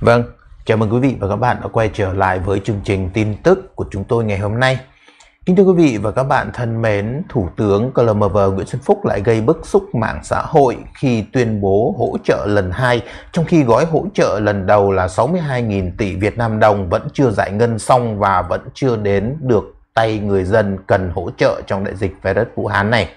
Vâng, chào mừng quý vị và các bạn đã quay trở lại với chương trình tin tức của chúng tôi ngày hôm nay. Kính thưa quý vị và các bạn thân mến, Thủ tướng CLMV Nguyễn Xuân Phúc lại gây bức xúc mạng xã hội khi tuyên bố hỗ trợ lần 2, trong khi gói hỗ trợ lần đầu là 62.000 tỷ Việt Nam đồng vẫn chưa giải ngân xong và vẫn chưa đến được tay người dân cần hỗ trợ trong đại dịch virus Vũ Hán này.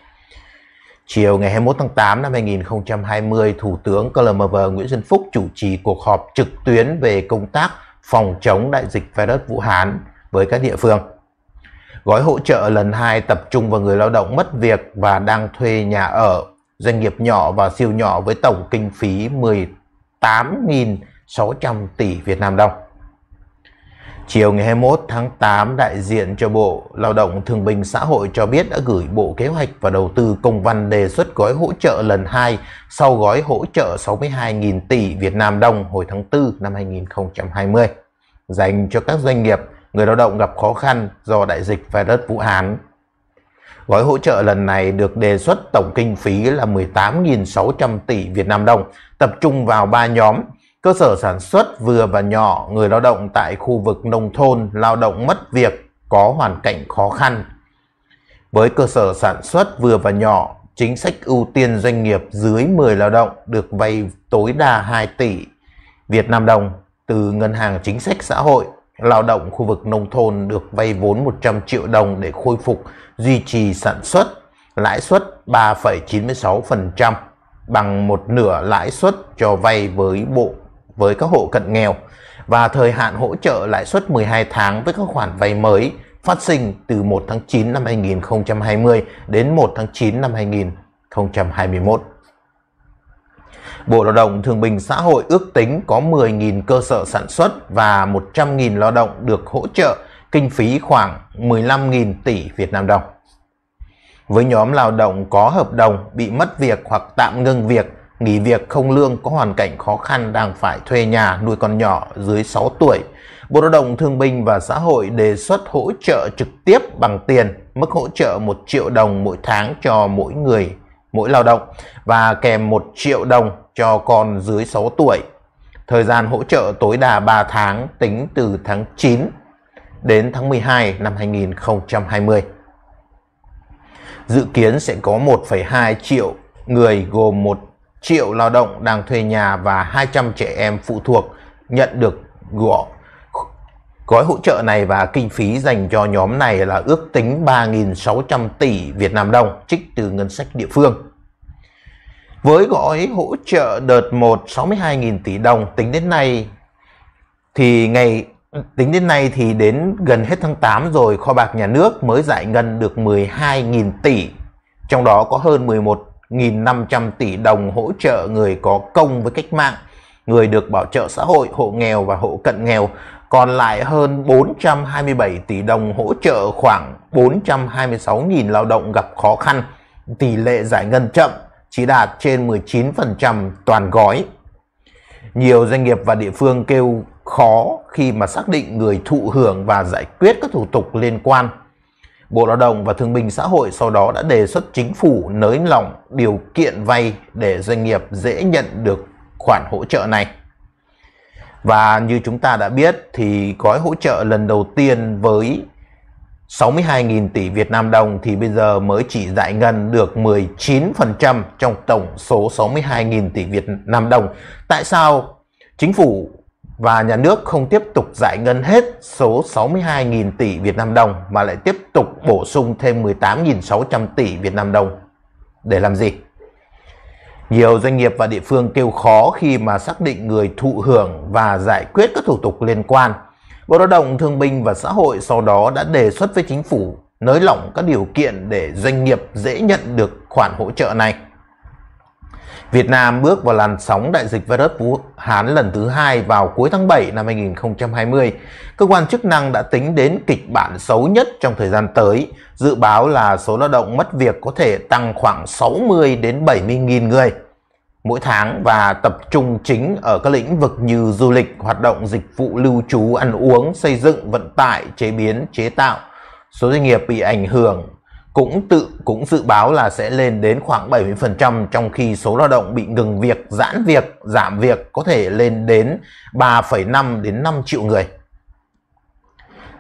Chiều ngày 21 tháng 8 năm 2020, Thủ tướng CLMV Nguyễn Xuân Phúc chủ trì cuộc họp trực tuyến về công tác phòng chống đại dịch virus Vũ Hán với các địa phương. Gói hỗ trợ lần 2 tập trung vào người lao động mất việc và đang thuê nhà ở, doanh nghiệp nhỏ và siêu nhỏ với tổng kinh phí 18.600 tỷ Việt Nam đồng. Chiều ngày 21 tháng 8, đại diện cho Bộ Lao động Thương binh Xã hội cho biết đã gửi Bộ Kế hoạch và Đầu tư công văn đề xuất gói hỗ trợ lần 2 sau gói hỗ trợ 62.000 tỷ Việt Nam đồng hồi tháng 4 năm 2020 dành cho các doanh nghiệp, người lao động gặp khó khăn do đại dịch và virus Vũ Hán. Gói hỗ trợ lần này được đề xuất tổng kinh phí là 18.600 tỷ Việt Nam đồng, tập trung vào 3 nhóm cơ sở sản xuất vừa và nhỏ, người lao động tại khu vực nông thôn, lao động mất việc, có hoàn cảnh khó khăn. Với cơ sở sản xuất vừa và nhỏ, chính sách ưu tiên doanh nghiệp dưới 10 lao động được vay tối đa 2 tỷ Việt Nam đồng từ Ngân hàng Chính sách Xã hội. Lao động khu vực nông thôn được vay vốn 100 triệu đồng để khôi phục, duy trì sản xuất, lãi suất 3,96% bằng một nửa lãi suất cho vay với Bộ với các hộ cận nghèo và thời hạn hỗ trợ lãi suất 12 tháng với các khoản vay mới phát sinh từ 1 tháng 9 năm 2020 đến 1 tháng 9 năm 2021. Bộ Lao động Thương binh Xã hội ước tính có 10.000 cơ sở sản xuất và 100.000 lao động được hỗ trợ kinh phí khoảng 15.000 tỷ Việt Nam đồng. Với nhóm lao động có hợp đồng bị mất việc hoặc tạm ngưng việc nghỉ việc không lương có hoàn cảnh khó khăn đang phải thuê nhà nuôi con nhỏ dưới 6 tuổi. Bộ Lao động Thương binh và Xã hội đề xuất hỗ trợ trực tiếp bằng tiền, mức hỗ trợ 1 triệu đồng mỗi tháng cho mỗi người, mỗi lao động và kèm 1 triệu đồng cho con dưới 6 tuổi. Thời gian hỗ trợ tối đa 3 tháng tính từ tháng 9 đến tháng 12 năm 2020. Dự kiến sẽ có 1,2 triệu người gồm 1 triệu lao động đang thuê nhà và 200 trẻ em phụ thuộc nhận được gõ. Gói hỗ trợ này và kinh phí dành cho nhóm này là ước tính 3.600 tỷ Việt Nam đồng trích từ ngân sách địa phương. Với gói hỗ trợ đợt 1 62.000 tỷ đồng tính đến nay thì ngày tính đến nay thì đến gần hết tháng 8 rồi kho bạc nhà nước mới giải ngân được 12.000 tỷ, trong đó có hơn 11 1.500 tỷ đồng hỗ trợ người có công với cách mạng, người được bảo trợ xã hội, hộ nghèo và hộ cận nghèo, còn lại hơn 427 tỷ đồng hỗ trợ khoảng 426.000 lao động gặp khó khăn, tỷ lệ giải ngân chậm chỉ đạt trên 19% toàn gói. Nhiều doanh nghiệp và địa phương kêu khó khi mà xác định người thụ hưởng và giải quyết các thủ tục liên quan Bộ Lao động và Thương binh Xã hội sau đó đã đề xuất chính phủ nới lỏng điều kiện vay để doanh nghiệp dễ nhận được khoản hỗ trợ này. Và như chúng ta đã biết thì gói hỗ trợ lần đầu tiên với 62.000 tỷ Việt Nam đồng thì bây giờ mới chỉ giải ngân được 19% trong tổng số 62.000 tỷ Việt Nam đồng. Tại sao chính phủ và nhà nước không tiếp tục giải ngân hết số 62.000 tỷ Việt Nam đồng mà lại tiếp tục bổ sung thêm 18.600 tỷ Việt Nam đồng. Để làm gì? Nhiều doanh nghiệp và địa phương kêu khó khi mà xác định người thụ hưởng và giải quyết các thủ tục liên quan. Bộ Lao động Thương binh và Xã hội sau đó đã đề xuất với chính phủ nới lỏng các điều kiện để doanh nghiệp dễ nhận được khoản hỗ trợ này. Việt Nam bước vào làn sóng đại dịch virus Vũ Hán lần thứ hai vào cuối tháng 7 năm 2020. Cơ quan chức năng đã tính đến kịch bản xấu nhất trong thời gian tới, dự báo là số lao động mất việc có thể tăng khoảng 60 đến 70.000 người mỗi tháng và tập trung chính ở các lĩnh vực như du lịch, hoạt động dịch vụ lưu trú, ăn uống, xây dựng, vận tải, chế biến, chế tạo. Số doanh nghiệp bị ảnh hưởng cũng tự cũng dự báo là sẽ lên đến khoảng 70% trong khi số lao động bị ngừng việc, giãn việc, giảm việc có thể lên đến 3,5 đến 5 triệu người.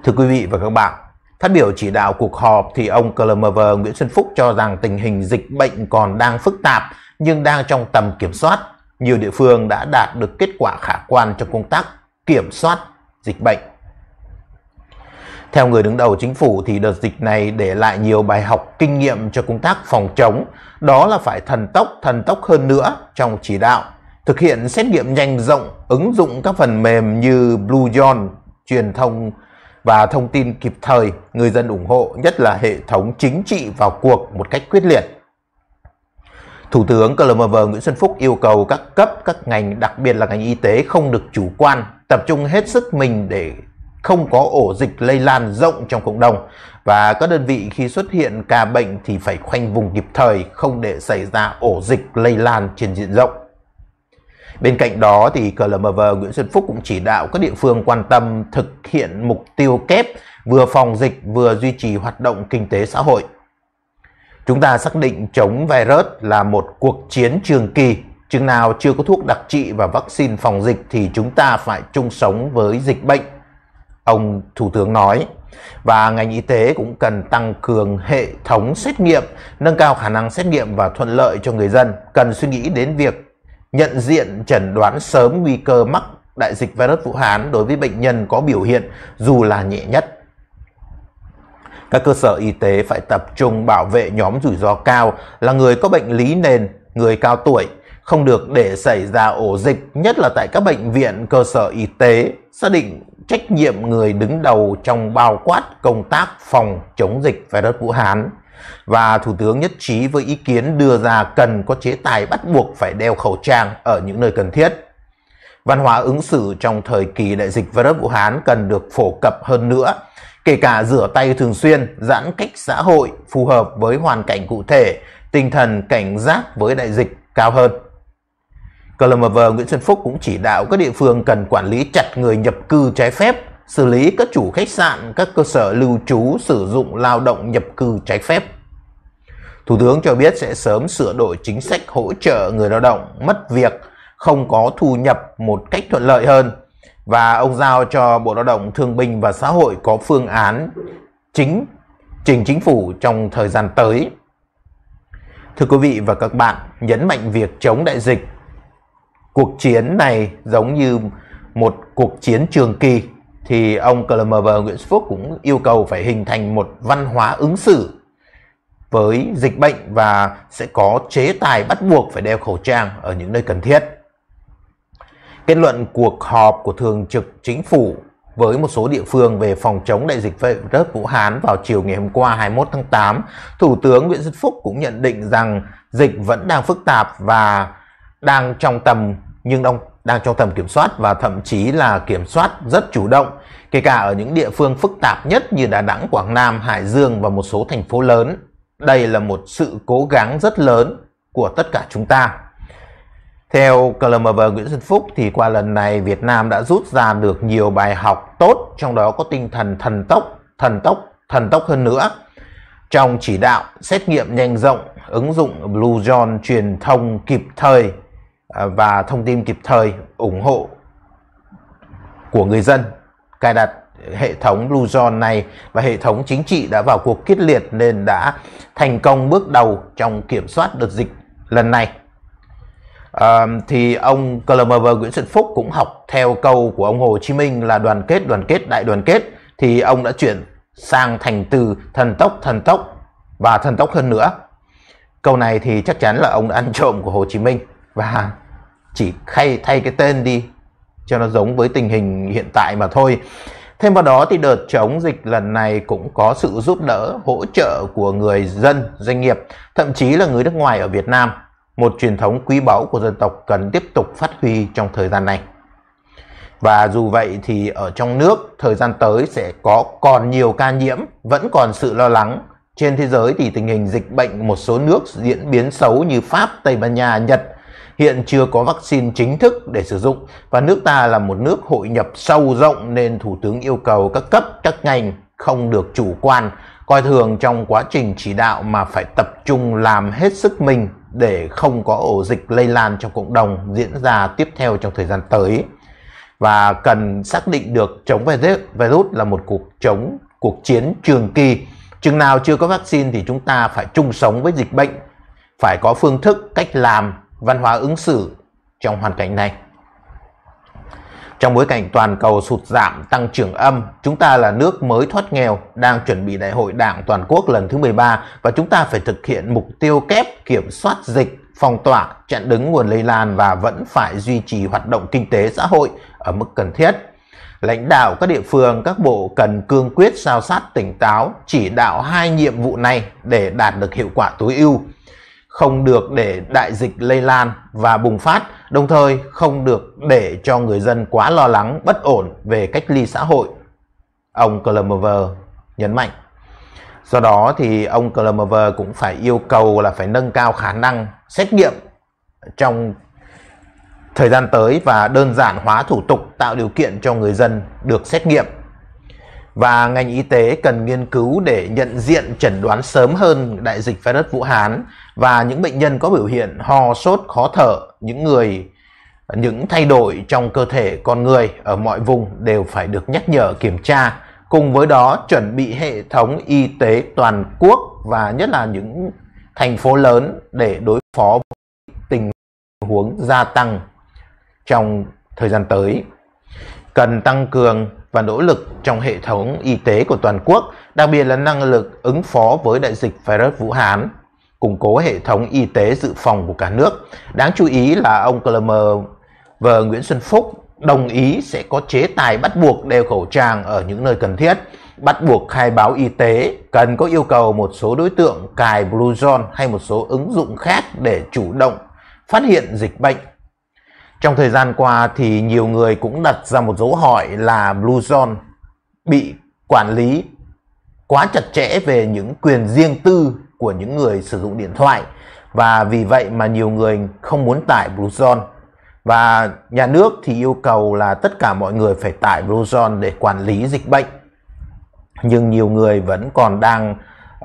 Thưa quý vị và các bạn, Phát biểu chỉ đạo cuộc họp thì ông Clemmer Nguyễn Xuân Phúc cho rằng tình hình dịch bệnh còn đang phức tạp nhưng đang trong tầm kiểm soát. Nhiều địa phương đã đạt được kết quả khả quan trong công tác kiểm soát dịch bệnh. Theo người đứng đầu chính phủ thì đợt dịch này để lại nhiều bài học kinh nghiệm cho công tác phòng chống, đó là phải thần tốc, thần tốc hơn nữa trong chỉ đạo, thực hiện xét nghiệm nhanh rộng, ứng dụng các phần mềm như Blue John, truyền thông và thông tin kịp thời, người dân ủng hộ, nhất là hệ thống chính trị vào cuộc một cách quyết liệt. Thủ tướng CLMV Nguyễn Xuân Phúc yêu cầu các cấp, các ngành, đặc biệt là ngành y tế không được chủ quan, tập trung hết sức mình để không có ổ dịch lây lan rộng trong cộng đồng và các đơn vị khi xuất hiện ca bệnh thì phải khoanh vùng kịp thời không để xảy ra ổ dịch lây lan trên diện rộng. Bên cạnh đó thì CLMV Nguyễn Xuân Phúc cũng chỉ đạo các địa phương quan tâm thực hiện mục tiêu kép vừa phòng dịch vừa duy trì hoạt động kinh tế xã hội. Chúng ta xác định chống virus là một cuộc chiến trường kỳ, chừng nào chưa có thuốc đặc trị và vaccine phòng dịch thì chúng ta phải chung sống với dịch bệnh ông Thủ tướng nói. Và ngành y tế cũng cần tăng cường hệ thống xét nghiệm, nâng cao khả năng xét nghiệm và thuận lợi cho người dân. Cần suy nghĩ đến việc nhận diện chẩn đoán sớm nguy cơ mắc đại dịch virus Vũ Hán đối với bệnh nhân có biểu hiện dù là nhẹ nhất. Các cơ sở y tế phải tập trung bảo vệ nhóm rủi ro cao là người có bệnh lý nền, người cao tuổi, không được để xảy ra ổ dịch, nhất là tại các bệnh viện, cơ sở y tế, xác định trách nhiệm người đứng đầu trong bao quát công tác phòng chống dịch virus Vũ Hán. Và Thủ tướng nhất trí với ý kiến đưa ra cần có chế tài bắt buộc phải đeo khẩu trang ở những nơi cần thiết. Văn hóa ứng xử trong thời kỳ đại dịch virus Vũ Hán cần được phổ cập hơn nữa, kể cả rửa tay thường xuyên, giãn cách xã hội phù hợp với hoàn cảnh cụ thể, tinh thần cảnh giác với đại dịch cao hơn. Clover Nguyễn Xuân Phúc cũng chỉ đạo các địa phương cần quản lý chặt người nhập cư trái phép, xử lý các chủ khách sạn, các cơ sở lưu trú sử dụng lao động nhập cư trái phép. Thủ tướng cho biết sẽ sớm sửa đổi chính sách hỗ trợ người lao động mất việc, không có thu nhập một cách thuận lợi hơn và ông giao cho Bộ Lao động Thương binh và Xã hội có phương án chính trình chính phủ trong thời gian tới. Thưa quý vị và các bạn, nhấn mạnh việc chống đại dịch cuộc chiến này giống như một cuộc chiến trường kỳ thì ông Clemmer và Nguyễn Phúc cũng yêu cầu phải hình thành một văn hóa ứng xử với dịch bệnh và sẽ có chế tài bắt buộc phải đeo khẩu trang ở những nơi cần thiết. Kết luận cuộc họp của Thường trực Chính phủ với một số địa phương về phòng chống đại dịch vệ Vũ Hán vào chiều ngày hôm qua 21 tháng 8, Thủ tướng Nguyễn Xuân Phúc cũng nhận định rằng dịch vẫn đang phức tạp và đang trong tầm nhưng ông đang trong tầm kiểm soát và thậm chí là kiểm soát rất chủ động, kể cả ở những địa phương phức tạp nhất như Đà Nẵng, Quảng Nam, Hải Dương và một số thành phố lớn. Đây là một sự cố gắng rất lớn của tất cả chúng ta. Theo CLMV Nguyễn Xuân Phúc thì qua lần này Việt Nam đã rút ra được nhiều bài học tốt, trong đó có tinh thần thần tốc, thần tốc, thần tốc hơn nữa. Trong chỉ đạo xét nghiệm nhanh rộng, ứng dụng Blue John truyền thông kịp thời À, và thông tin kịp thời ủng hộ của người dân cài đặt hệ thống Luzon này và hệ thống chính trị đã vào cuộc quyết liệt nên đã thành công bước đầu trong kiểm soát đợt dịch lần này. À, thì ông Clemmer Nguyễn Xuân Phúc cũng học theo câu của ông Hồ Chí Minh là đoàn kết đoàn kết đại đoàn kết thì ông đã chuyển sang thành từ thần tốc thần tốc và thần tốc hơn nữa. Câu này thì chắc chắn là ông đã ăn trộm của Hồ Chí Minh và chỉ thay thay cái tên đi cho nó giống với tình hình hiện tại mà thôi. Thêm vào đó thì đợt chống dịch lần này cũng có sự giúp đỡ, hỗ trợ của người dân, doanh nghiệp, thậm chí là người nước ngoài ở Việt Nam, một truyền thống quý báu của dân tộc cần tiếp tục phát huy trong thời gian này. Và dù vậy thì ở trong nước thời gian tới sẽ có còn nhiều ca nhiễm, vẫn còn sự lo lắng. Trên thế giới thì tình hình dịch bệnh một số nước diễn biến xấu như Pháp, Tây Ban Nha, Nhật hiện chưa có vaccine chính thức để sử dụng và nước ta là một nước hội nhập sâu rộng nên Thủ tướng yêu cầu các cấp, các ngành không được chủ quan, coi thường trong quá trình chỉ đạo mà phải tập trung làm hết sức mình để không có ổ dịch lây lan trong cộng đồng diễn ra tiếp theo trong thời gian tới và cần xác định được chống virus là một cuộc chống cuộc chiến trường kỳ chừng nào chưa có vaccine thì chúng ta phải chung sống với dịch bệnh phải có phương thức cách làm văn hóa ứng xử trong hoàn cảnh này. Trong bối cảnh toàn cầu sụt giảm tăng trưởng âm, chúng ta là nước mới thoát nghèo, đang chuẩn bị đại hội đảng toàn quốc lần thứ 13 và chúng ta phải thực hiện mục tiêu kép kiểm soát dịch, phong tỏa, chặn đứng nguồn lây lan và vẫn phải duy trì hoạt động kinh tế xã hội ở mức cần thiết. Lãnh đạo các địa phương, các bộ cần cương quyết sao sát tỉnh táo, chỉ đạo hai nhiệm vụ này để đạt được hiệu quả tối ưu không được để đại dịch lây lan và bùng phát, đồng thời không được để cho người dân quá lo lắng bất ổn về cách ly xã hội. Ông Clemmer nhấn mạnh. Do đó thì ông Clemmer cũng phải yêu cầu là phải nâng cao khả năng xét nghiệm trong thời gian tới và đơn giản hóa thủ tục tạo điều kiện cho người dân được xét nghiệm và ngành y tế cần nghiên cứu để nhận diện chẩn đoán sớm hơn đại dịch virus Vũ Hán và những bệnh nhân có biểu hiện ho, sốt, khó thở, những người những thay đổi trong cơ thể con người ở mọi vùng đều phải được nhắc nhở kiểm tra. Cùng với đó chuẩn bị hệ thống y tế toàn quốc và nhất là những thành phố lớn để đối phó với tình huống gia tăng trong thời gian tới. Cần tăng cường và nỗ lực trong hệ thống y tế của toàn quốc, đặc biệt là năng lực ứng phó với đại dịch virus Vũ Hán, củng cố hệ thống y tế dự phòng của cả nước. Đáng chú ý là ông Clemmer và Nguyễn Xuân Phúc đồng ý sẽ có chế tài bắt buộc đeo khẩu trang ở những nơi cần thiết, bắt buộc khai báo y tế, cần có yêu cầu một số đối tượng cài Bluezone hay một số ứng dụng khác để chủ động phát hiện dịch bệnh trong thời gian qua thì nhiều người cũng đặt ra một dấu hỏi là Blue Zone bị quản lý quá chặt chẽ về những quyền riêng tư của những người sử dụng điện thoại và vì vậy mà nhiều người không muốn tải Blue Zone và nhà nước thì yêu cầu là tất cả mọi người phải tải Blue Zone để quản lý dịch bệnh nhưng nhiều người vẫn còn đang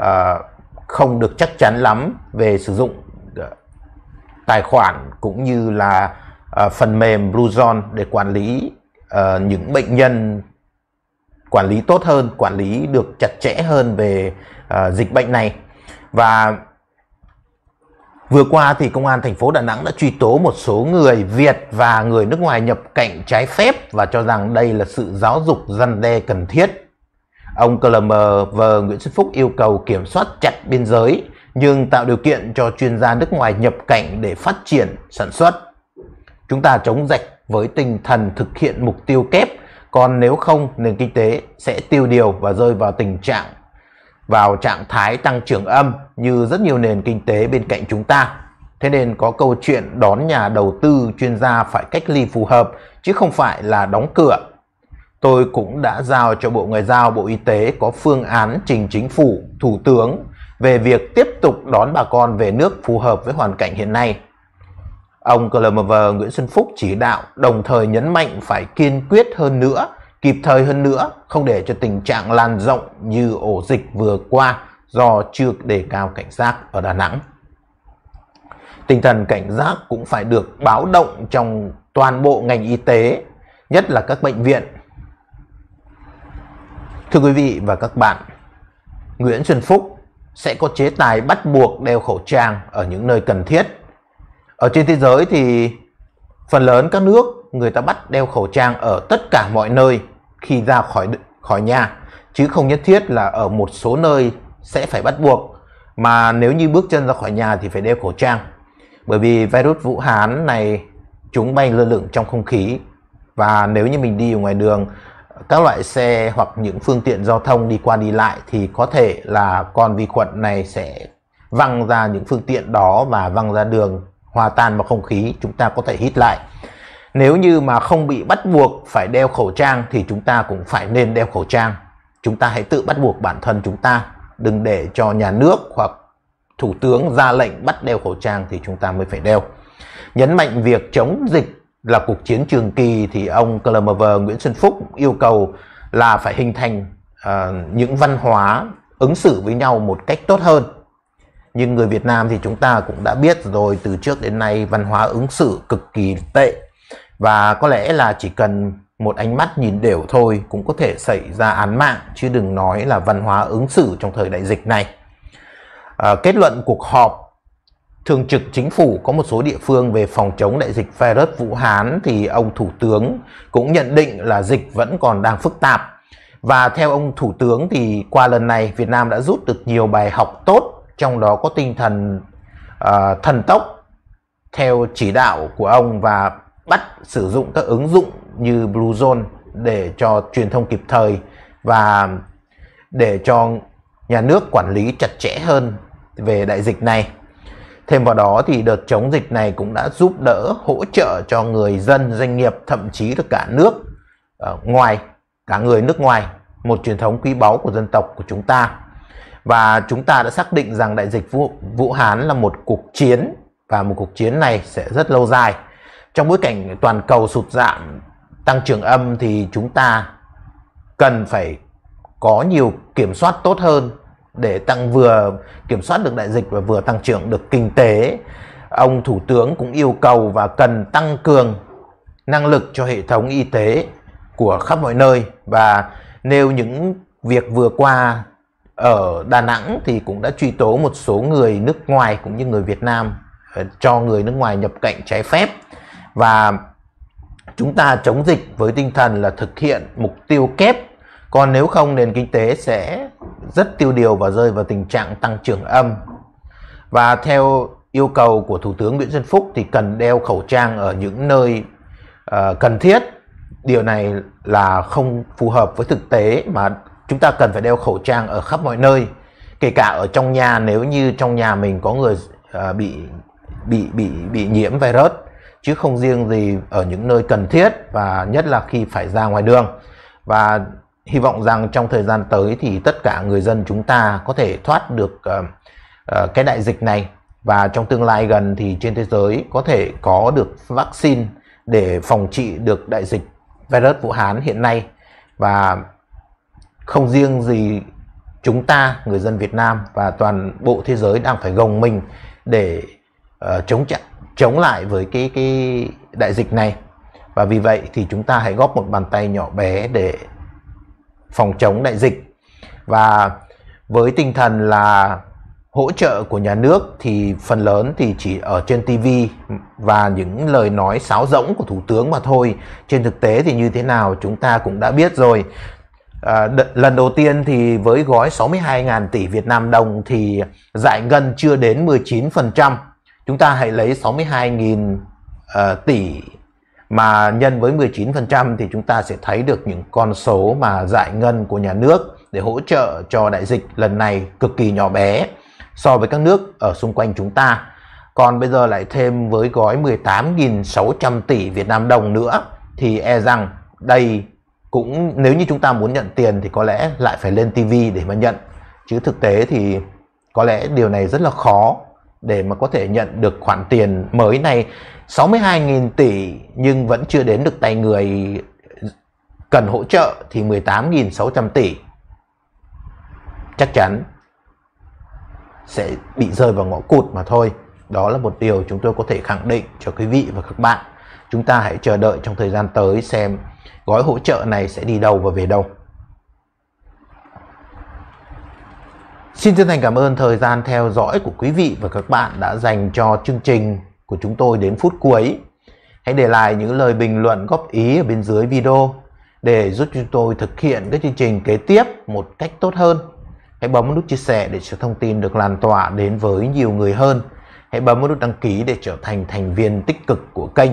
uh, không được chắc chắn lắm về sử dụng ờ, tài khoản cũng như là Ờ, phần mềm Bluezone để quản lý uh, những bệnh nhân quản lý tốt hơn, quản lý được chặt chẽ hơn về uh, dịch bệnh này. Và vừa qua thì công an thành phố Đà Nẵng đã truy tố một số người Việt và người nước ngoài nhập cảnh trái phép và cho rằng đây là sự giáo dục răn đe cần thiết. Ông Clmer và Nguyễn Xuân Phúc yêu cầu kiểm soát chặt biên giới nhưng tạo điều kiện cho chuyên gia nước ngoài nhập cảnh để phát triển sản xuất. Chúng ta chống dịch với tinh thần thực hiện mục tiêu kép, còn nếu không nền kinh tế sẽ tiêu điều và rơi vào tình trạng vào trạng thái tăng trưởng âm như rất nhiều nền kinh tế bên cạnh chúng ta. Thế nên có câu chuyện đón nhà đầu tư chuyên gia phải cách ly phù hợp chứ không phải là đóng cửa. Tôi cũng đã giao cho Bộ Ngoại giao, Bộ Y tế có phương án trình chính phủ, thủ tướng về việc tiếp tục đón bà con về nước phù hợp với hoàn cảnh hiện nay. Ông Clover Nguyễn Xuân Phúc chỉ đạo đồng thời nhấn mạnh phải kiên quyết hơn nữa, kịp thời hơn nữa, không để cho tình trạng lan rộng như ổ dịch vừa qua do chưa đề cao cảnh giác ở Đà Nẵng. Tinh thần cảnh giác cũng phải được báo động trong toàn bộ ngành y tế, nhất là các bệnh viện. Thưa quý vị và các bạn, Nguyễn Xuân Phúc sẽ có chế tài bắt buộc đeo khẩu trang ở những nơi cần thiết ở trên thế giới thì phần lớn các nước người ta bắt đeo khẩu trang ở tất cả mọi nơi khi ra khỏi khỏi nhà chứ không nhất thiết là ở một số nơi sẽ phải bắt buộc mà nếu như bước chân ra khỏi nhà thì phải đeo khẩu trang bởi vì virus Vũ Hán này chúng bay lơ lửng trong không khí và nếu như mình đi ở ngoài đường các loại xe hoặc những phương tiện giao thông đi qua đi lại thì có thể là con vi khuẩn này sẽ văng ra những phương tiện đó và văng ra đường hòa tan vào không khí chúng ta có thể hít lại nếu như mà không bị bắt buộc phải đeo khẩu trang thì chúng ta cũng phải nên đeo khẩu trang chúng ta hãy tự bắt buộc bản thân chúng ta đừng để cho nhà nước hoặc thủ tướng ra lệnh bắt đeo khẩu trang thì chúng ta mới phải đeo nhấn mạnh việc chống dịch là cuộc chiến trường kỳ thì ông Clemover Nguyễn Xuân Phúc yêu cầu là phải hình thành uh, những văn hóa ứng xử với nhau một cách tốt hơn nhưng người Việt Nam thì chúng ta cũng đã biết rồi từ trước đến nay văn hóa ứng xử cực kỳ tệ và có lẽ là chỉ cần một ánh mắt nhìn đều thôi cũng có thể xảy ra án mạng chứ đừng nói là văn hóa ứng xử trong thời đại dịch này à, kết luận cuộc họp thường trực chính phủ có một số địa phương về phòng chống đại dịch virus Vũ Hán thì ông thủ tướng cũng nhận định là dịch vẫn còn đang phức tạp và theo ông thủ tướng thì qua lần này Việt Nam đã rút được nhiều bài học tốt trong đó có tinh thần uh, thần tốc theo chỉ đạo của ông và bắt sử dụng các ứng dụng như Bluezone để cho truyền thông kịp thời và để cho nhà nước quản lý chặt chẽ hơn về đại dịch này. Thêm vào đó thì đợt chống dịch này cũng đã giúp đỡ hỗ trợ cho người dân, doanh nghiệp thậm chí là cả nước uh, ngoài, cả người nước ngoài, một truyền thống quý báu của dân tộc của chúng ta và chúng ta đã xác định rằng đại dịch Vũ, Vũ Hán là một cuộc chiến và một cuộc chiến này sẽ rất lâu dài. Trong bối cảnh toàn cầu sụt giảm tăng trưởng âm thì chúng ta cần phải có nhiều kiểm soát tốt hơn để tăng vừa kiểm soát được đại dịch và vừa tăng trưởng được kinh tế. Ông thủ tướng cũng yêu cầu và cần tăng cường năng lực cho hệ thống y tế của khắp mọi nơi và nêu những việc vừa qua ở Đà Nẵng thì cũng đã truy tố một số người nước ngoài cũng như người Việt Nam ờ, cho người nước ngoài nhập cảnh trái phép và chúng ta chống dịch với tinh thần là thực hiện mục tiêu kép còn nếu không nền kinh tế sẽ rất tiêu điều và rơi vào tình trạng tăng trưởng âm và theo yêu cầu của thủ tướng Nguyễn Xuân Phúc thì cần đeo khẩu trang ở những nơi uh, cần thiết điều này là không phù hợp với thực tế mà chúng ta cần phải đeo khẩu trang ở khắp mọi nơi kể cả ở trong nhà nếu như trong nhà mình có người uh, bị bị bị bị nhiễm virus chứ không riêng gì ở những nơi cần thiết và nhất là khi phải ra ngoài đường và hy vọng rằng trong thời gian tới thì tất cả người dân chúng ta có thể thoát được uh, uh, cái đại dịch này và trong tương lai gần thì trên thế giới có thể có được vaccine để phòng trị được đại dịch virus Vũ Hán hiện nay và không riêng gì chúng ta người dân Việt Nam và toàn bộ thế giới đang phải gồng mình để uh, chống chặn chống lại với cái cái đại dịch này và vì vậy thì chúng ta hãy góp một bàn tay nhỏ bé để phòng chống đại dịch và với tinh thần là hỗ trợ của nhà nước thì phần lớn thì chỉ ở trên TV và những lời nói sáo rỗng của thủ tướng mà thôi. Trên thực tế thì như thế nào chúng ta cũng đã biết rồi. À, đ- lần đầu tiên thì với gói 62.000 tỷ Việt Nam đồng thì giải ngân chưa đến 19%. Chúng ta hãy lấy 62.000 uh, à, tỷ mà nhân với 19% thì chúng ta sẽ thấy được những con số mà giải ngân của nhà nước để hỗ trợ cho đại dịch lần này cực kỳ nhỏ bé so với các nước ở xung quanh chúng ta. Còn bây giờ lại thêm với gói 18.600 tỷ Việt Nam đồng nữa thì e rằng đây cũng nếu như chúng ta muốn nhận tiền thì có lẽ lại phải lên TV để mà nhận chứ thực tế thì có lẽ điều này rất là khó để mà có thể nhận được khoản tiền mới này 62.000 tỷ nhưng vẫn chưa đến được tay người cần hỗ trợ thì 18.600 tỷ chắc chắn sẽ bị rơi vào ngõ cụt mà thôi. Đó là một điều chúng tôi có thể khẳng định cho quý vị và các bạn. Chúng ta hãy chờ đợi trong thời gian tới xem gói hỗ trợ này sẽ đi đâu và về đâu. Xin chân thành cảm ơn thời gian theo dõi của quý vị và các bạn đã dành cho chương trình của chúng tôi đến phút cuối. Hãy để lại những lời bình luận góp ý ở bên dưới video để giúp chúng tôi thực hiện các chương trình kế tiếp một cách tốt hơn. Hãy bấm nút chia sẻ để sự thông tin được lan tỏa đến với nhiều người hơn. Hãy bấm nút đăng ký để trở thành thành viên tích cực của kênh.